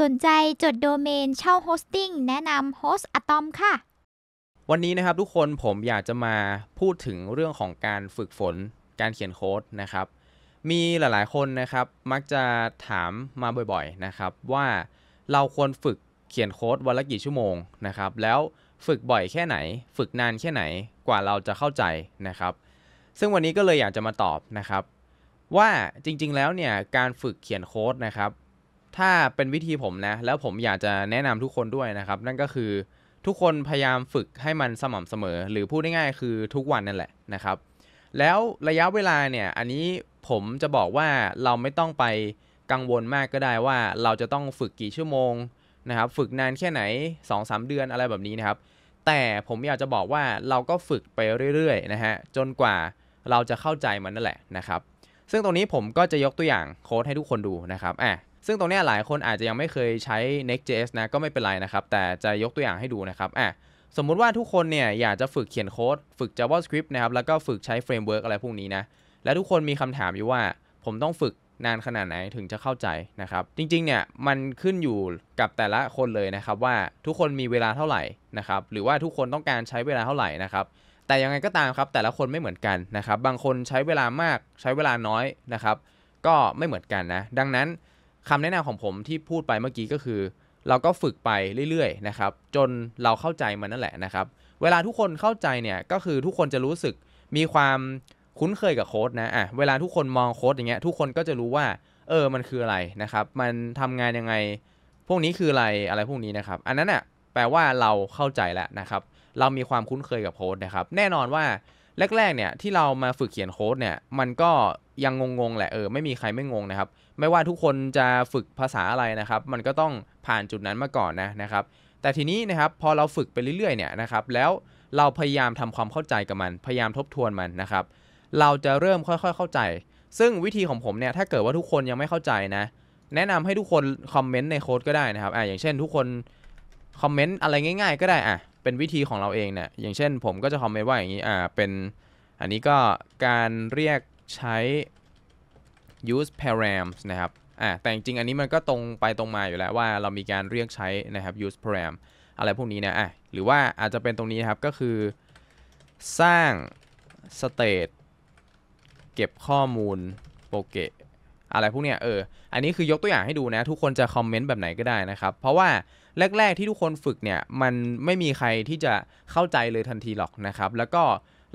สนใจจดโดเมนเช่าโฮสติ้ง แนะนำโฮสอะตอมค่ะ วันนี้นะครับทุกคนผมอยากจะมาพูดถึงเรื่องของการฝึกฝน การเขียนโค้ดนะครับ มีหลายๆคนนะครับมักจะถามมาบ่อยๆนะครับ ว่าเราควรฝึกเขียนโค้ดวันละกี่ชั่วโมงนะครับ แล้วฝึกบ่อยแค่ไหน ฝึกนานแค่ไหนกว่าเราจะเข้าใจนะครับ ซึ่งวันนี้ก็เลยอยากจะมาตอบนะครับ ว่าจริงๆ แล้วเนี่ยการฝึกเขียนโค้ดนะครับถ้าเป็นวิธีผมนะแล้วผมอยากจะแนะนำทุกคนด้วยนะครับ นั่นก็คือทุกคนพยายามฝึกให้มันสม่ำเสมอ หรือพูดง่ายๆคือทุกวันนั่นแหละนะครับ แล้วระยะเวลาเนี่ยอันนี้ผมจะบอกว่าเราไม่ต้องไปกังวลมากก็ได้ว่าเราจะต้องฝึกกี่ชั่วโมงนะครับ ฝึกนานแค่ไหน 2-3 เดือนอะไรแบบนี้นะครับ แต่ผมอยากจะบอกว่าเราก็ฝึกไปเรื่อยๆนะฮะจนกว่าเราจะเข้าใจมันนั่นแหละนะครับ ซึ่งตรงนี้ผมก็จะยกตัวอย่างโค้ดให้ทุกคนดูนะครับอ่ะซึ่งตรงนี้หลายคนอาจจะยังไม่เคยใช้ Next.js นะ ก็ไม่เป็นไรนะครับ แต่จะยกตัวอย่างให้ดูนะครับอ่ะสมมุติว่าทุกคนเนี่ยอยากจะฝึกเขียนโค้ด ฝึก JavaScript นะครับ แล้วก็ฝึกใช้ framework อะไรพวกนี้นะ และทุกคนมีคำถามอยู่ว่า ผมต้องฝึกนานขนาดไหนถึงจะเข้าใจนะครับ จริง ๆ เนี่ยมันขึ้นอยู่กับแต่ละคนเลยนะครับ ว่าทุกคนมีเวลาเท่าไหร่นะครับ หรือว่าทุกคนต้องการใช้เวลาเท่าไหร่นะครับ แต่ยังไงก็ตามครับ แต่ละคนไม่เหมือนกันนะครับ บางคนใช้เวลามาก ใช้เวลาน้อยนะครับ ก็ไม่เหมือนกันนะ ดังนั้นคำแนะนำของผมที่พูดไปเมื่อกี้ก็คือ เราก็ฝึกไปเรื่อยๆนะครับจนเราเข้าใจมันนั่นแหละนะครับเวลาทุกคนเข้าใจเนี่ยก็คือทุกคนจะรู้สึกมีความคุ้นเคยกับโค้ดนะอ่ะเวลาทุกคนมองโค้ดอย่างเงี้ยทุกคนก็จะรู้ว่าเออ มันคืออะไรนะครับมันทำงานยังไง พวกนี้คืออะไรอะไรพวกนี้นะครับ อันนั้นอ่ะแปลว่าเราเข้าใจแล้วนะครับเรามีความคุ้นเคยกับโค้ดนะครับแน่นอนว่าแรกๆเนี่ยที่เรามาฝึกเขียนโค้ดเนี่ยมันก็ยังงงๆแหละ เออ ไม่มีใครไม่งงนะครับ ไม่ว่าทุกคนจะฝึกภาษาอะไรนะครับ มันก็ต้องผ่านจุดนั้นมาก่อนนะนะครับ แต่ทีนี้นะครับ พอเราฝึกไปเรื่อยๆเนี่ยนะครับ แล้วเราพยายามทำความเข้าใจกับมัน พยายามทบทวนมันนะครับ เราจะเริ่มค่อย ๆเข้าใจ ซึ่งวิธีของผมเนี่ย ถ้าเกิดว่าทุกคนยังไม่เข้าใจนะ แนะนำให้ทุกคนคอมเมนต์ในโค้ดก็ได้นะครับอ่าอย่างเช่นทุกคนคอมเมนต์อะไรง่ายๆ ก็ได้อ่ะเป็นวิธีของเราเองเนี่ย อย่างเช่นผมก็จะคอมเมนต์ว่าอย่างนี้อ่าเป็น อันนี้ก็การเรียกใช้ use params นะครับอ่าแต่ จริงอันนี้มันก็ตรงไปตรงมาอยู่แล้วว่าเรามีการเรียกใช้นะครับ use param อะไรพวกนี้นะอ่ะหรือว่าอาจจะเป็นตรงนี้นะครับก็คือสร้าง state เก็บข้อมูลโปเกะ อะไรพวกเนี้ย เออ อันนี้คือยกตัวอย่างให้ดูนะ ทุกคนจะคอมเมนต์แบบไหนก็ได้นะครับ เพราะว่าแรก ๆที่ทุกคนฝึกเนี่ย มันไม่มีใครที่จะเข้าใจเลยทันทีหรอกนะครับ แล้วก็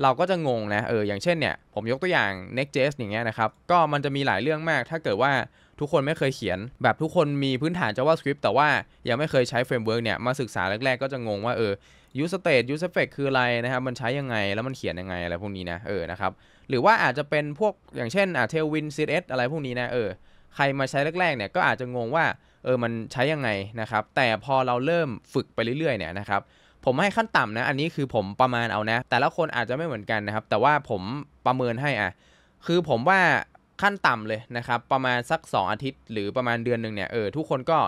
เราก็จะงงนะเอออย่างเช่นเนี่ย ผมยกตัวอย่าง Next.js อย่างเงี้ยนะครับก็มันจะมีหลายเรื่องมาก ถ้าเกิดว่าทุกคนไม่เคยเขียนแบบทุกคนมีพื้นฐาน JavaScript แต่ว่ายังไม่เคยใช้เฟรมเวิร์กเนี่ยมาศึกษาแรก ๆก็จะงงว่าเออ use state use effect คืออะไรนะครับมันใช้ยังไงแล้วมันเขียนยังไง อะไรพวกนี้นะเออนะครับหรือว่าอาจจะเป็นพวกอย่างเช่นอ่ะ tailwind css อะไรพวกนี้นะเออใครมาใช้แรก ๆเนี่ยก็อาจจะงงว่าเออมันใช้ยังไงนะครับแต่พอเราเริ่มฝึกไปเรื่อยๆเนี่ยนะครับผมให้ขั้นต่ำนะ อันนี้คือผมประมาณเอานะ แต่ละคนอาจจะไม่เหมือนกันนะครับ แต่ว่าผมประเมินให้อ่ะ คือผมว่าขั้นต่ำเลยนะครับ ประมาณสัก2อาทิตย์หรือประมาณเดือนหนึ่งเนี่ย เออ ทุกคนก็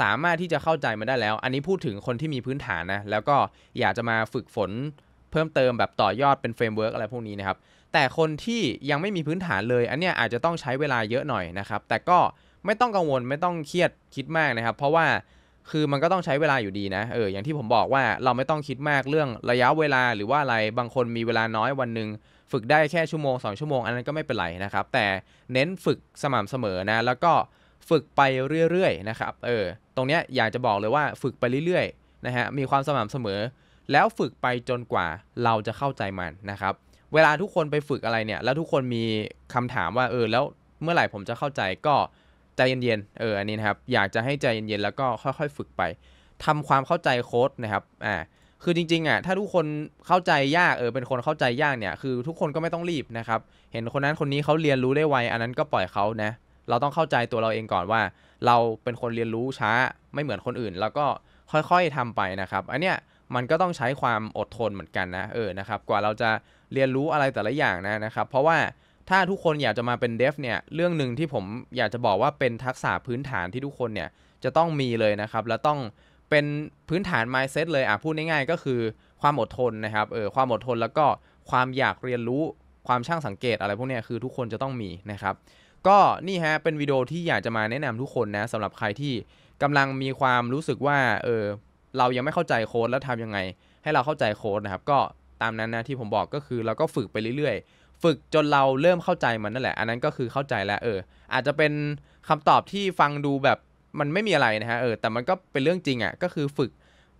สามารถที่จะเข้าใจมาได้แล้ว อันนี้พูดถึงคนที่มีพื้นฐานนะ แล้วก็อยากจะมาฝึกฝนเพิ่มเติมแบบต่อยอดเป็นเฟรมเวิร์กอะไรพวกนี้นะครับ แต่คนที่ยังไม่มีพื้นฐานเลย อันเนี้ยอาจจะต้องใช้เวลาเยอะหน่อยนะครับ แต่ก็ไม่ต้องกังวลไม่ต้องเครียดคิดมากนะครับ เพราะว่าคือมันก็ต้องใช้เวลาอยู่ดีนะ เออ อย่างที่ผมบอกว่าเราไม่ต้องคิดมากเรื่องระยะเวลาหรือว่าอะไรบางคนมีเวลาน้อยวันหนึ่งฝึกได้แค่ชั่วโมง2ชั่วโมงอันนั้นก็ไม่เป็นไรนะครับ แต่เน้นฝึกสม่ำเสมอนะ แล้วก็ฝึกไปเรื่อยๆนะครับ เออ ตรงเนี้ยอยากจะบอกเลยว่าฝึกไปเรื่อยๆนะฮะ มีความสม่ำเสมอ แล้วฝึกไปจนกว่าเราจะเข้าใจมันนะครับ เวลาทุกคนไปฝึกอะไรเนี่ย แล้วทุกคนมีคำถามว่า เออ แล้วเมื่อไหร่ผมจะเข้าใจก็ใจเย็นๆ เออ อันนี้นะครับ อยากจะให้ใจเย็นๆ แล้วก็ค่อย ๆฝึกไป ทำความเข้าใจโค้ดนะครับ อ่า คือจริง ๆ อ่ะ ถ้าทุกคนเข้าใจยาก เออ เป็นคนเข้าใจยากเนี่ย คือทุกคนก็ไม่ต้องรีบนะครับ เห็นคนนั้นคนนี้เขาเรียนรู้ได้ไว อันนั้นก็ปล่อยเขานะ เราต้องเข้าใจตัวเราเองก่อนว่า เราเป็นคนเรียนรู้ช้า ไม่เหมือนคนอื่น แล้วก็ค่อยๆทำไปนะครับ อันเนี้ยมันก็ต้องใช้ความอดทนเหมือนกันนะ เออ นะครับ กว่าเราจะเรียนรู้อะไรแต่ละอย่างนะนะครับ เพราะว่าถ้าทุกคนอยากจะมาเป็นเดฟเนี่ยเรื่องหนึ่งที่ผมอยากจะบอกว่าเป็นทักษะพื้นฐานที่ทุกคนเนี่ยจะต้องมีเลยนะครับ และต้องเป็นพื้นฐาน mindset เลยอ่ะพูดง่ายๆ ก็คือความอดทนนะครับเออความอดทนแล้วก็ความอยากเรียนรู้ความช่างสังเกต อะไรพวกนี้คือทุกคนจะต้องมีนะครับ ก็นี่ฮะเป็นวิดีโอที่อยากจะมาแนะนำทุกคนนะสำหรับใครที่กำลังมีความรู้สึกว่าเออเรายังไม่เข้าใจโค้ดแล้วทำยังไงให้เราเข้าใจโค้ดนะครับก็ตามนั้นนะที่ผมบอกก็คือเราก็ฝึกไปเรื่อยๆฝึกจนเราเริ่มเข้าใจมันนั่นแหละอันนั้นก็คือเข้าใจแล้วเอออาจจะเป็นคำตอบที่ฟังดูแบบมันไม่มีอะไรนะฮะเออแต่มันก็เป็นเรื่องจริงอะ่ะ ก็คือฝึก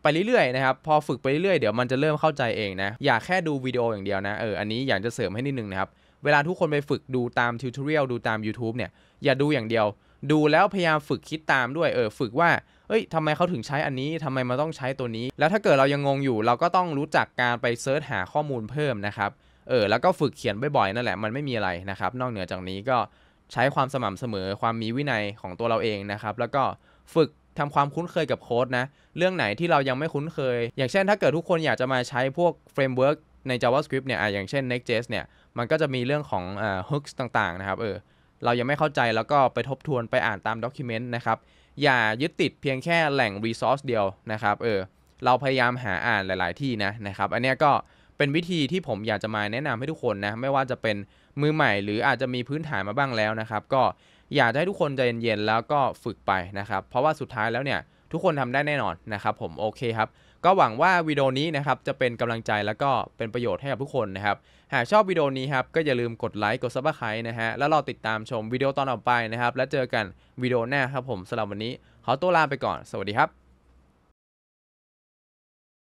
ไปเรื่อยๆนะครับพอฝึกไปเรื่อยๆเดี๋ยวมันจะเริ่มเข้าใจเองนะอย่าแค่ดูวิดีโออย่างเดียวนะเอออันนี้อยากจะเสริมให้นิดนึงนะครับเวลาทุกคนไปฝึกดูตามทิวทอเรียลดูตาม YouTube เนี่ย อย่าดูอย่างเดียว ดูแล้วพยายามฝึกคิดตามด้วยเออฝึกว่าเอ้ยทำไมเขาถึงใช้อันนี้ทำไมมันต้องใช้ตัวนี้ แล้วถ้าเกิดเรายังงงอยู่ เราก็ต้องรู้จักการไปเซิร์ชหาข้อมูลเพิ่มนะครับเออแล้วก็ฝึกเขียนบ่อยๆ นั่นแหละ มันไม่มีอะไรนะครับ นอกเหนือจากนี้ก็ใช้ความสม่ำเสมอความมีวินัยของตัวเราเองนะครับ แล้วก็ฝึกทำความคุ้นเคยกับโค้ดนะ เรื่องไหนที่เรายังไม่คุ้นเคย อย่างเช่นถ้าเกิดทุกคนอยากจะมาใช้พวกเฟรมเวิร์กใน JavaScript เนี่ย อย่างเช่น Next.js เนี่ยมันก็จะมีเรื่องของเอ่อ hooks ต่างๆนะครับเออเรายังไม่เข้าใจแล้วก็ไปทบทวนไปอ่านตามด็อกิเมนต์นะครับอย่ายึดติดเพียงแค่แหล่ง resource เดียวนะครับเออเราพยายามหาอ่านหลายๆที่นะนะครับอันนี้ก็เป็นวิธีที่ผมอยากจะมาแนะนำให้ทุกคนนะไม่ว่าจะเป็นมือใหม่หรืออาจจะมีพื้นฐานมาบ้างแล้วนะครับ ก็อยากให้ทุกคนใจเย็นๆแล้วก็ฝึกไปนะครับ เพราะว่าสุดท้ายแล้วเนี่ย ทุกคนทำได้แน่นอนนะครับผมโอเคครับก็หวังว่าวิดีโอนี้นะครับจะเป็นกำลังใจแล้วก็เป็นประโยชน์ให้กับทุกคนนะครับหากชอบวิดีโอนี้ครับก็อย่าลืมกดไลค์กดซับสไครต์นะฮะแล้วเราติดตามชมวิดีโอตอนต่อไปนะครับแล้วเจอกันวิดีโอหน้าครับผมสำหรับวันนี้ขอตัวลาไปก่อนสวัสดีครับ